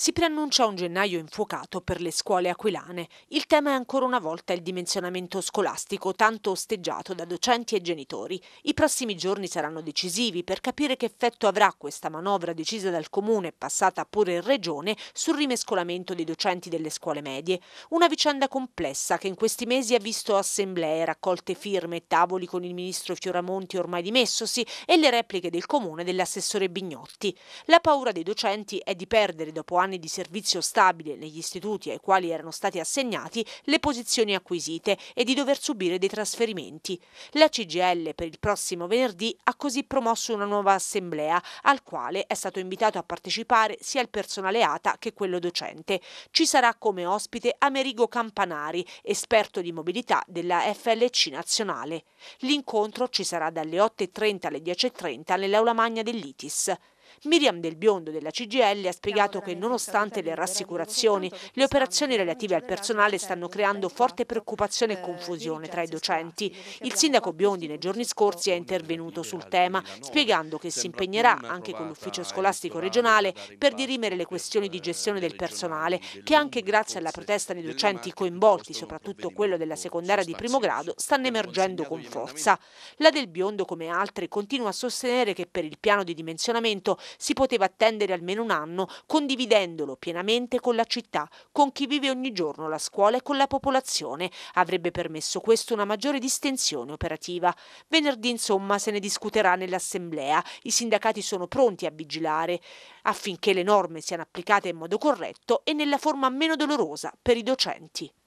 Si preannuncia un gennaio infuocato per le scuole aquilane. Il tema è ancora una volta il dimensionamento scolastico, tanto osteggiato da docenti e genitori. I prossimi giorni saranno decisivi per capire che effetto avrà questa manovra decisa dal Comune e passata pure in Regione sul rimescolamento dei docenti delle scuole medie. Una vicenda complessa che in questi mesi ha visto assemblee, raccolte firme, tavoli con il ministro Fioramonti ormai dimessosi e le repliche del Comune dell'assessore Bignotti. La paura dei docenti è di perdere dopo anni anni di servizio stabile negli istituti ai quali erano stati assegnati le posizioni acquisite e di dover subire dei trasferimenti. La CGL per il prossimo venerdì ha così promosso una nuova assemblea al quale è stato invitato a partecipare sia il personale ATA che quello docente. Ci sarà come ospite Amerigo Campanari, esperto di mobilità della FLC nazionale. L'incontro ci sarà dalle 8.30 alle 10.30 nell'aula magna dell'ITIS. Miriam Del Biondo della CGL ha spiegato che nonostante le rassicurazioni, le operazioni relative al personale stanno creando forte preoccupazione e eh, confusione tra i docenti. Il sindaco Biondi nei giorni scorsi è intervenuto sul tema, spiegando che si impegnerà anche con l'ufficio scolastico regionale per dirimere le questioni di gestione del personale, che anche grazie alla protesta dei docenti coinvolti, soprattutto quello della secondaria di primo grado, stanno emergendo con forza. La Del Biondo, come altri, continua a sostenere che per il piano di dimensionamento si poteva attendere almeno un anno, condividendolo pienamente con la città, con chi vive ogni giorno la scuola e con la popolazione. Avrebbe permesso questo una maggiore distensione operativa. Venerdì, insomma, se ne discuterà nell'Assemblea. I sindacati sono pronti a vigilare affinché le norme siano applicate in modo corretto e nella forma meno dolorosa per i docenti.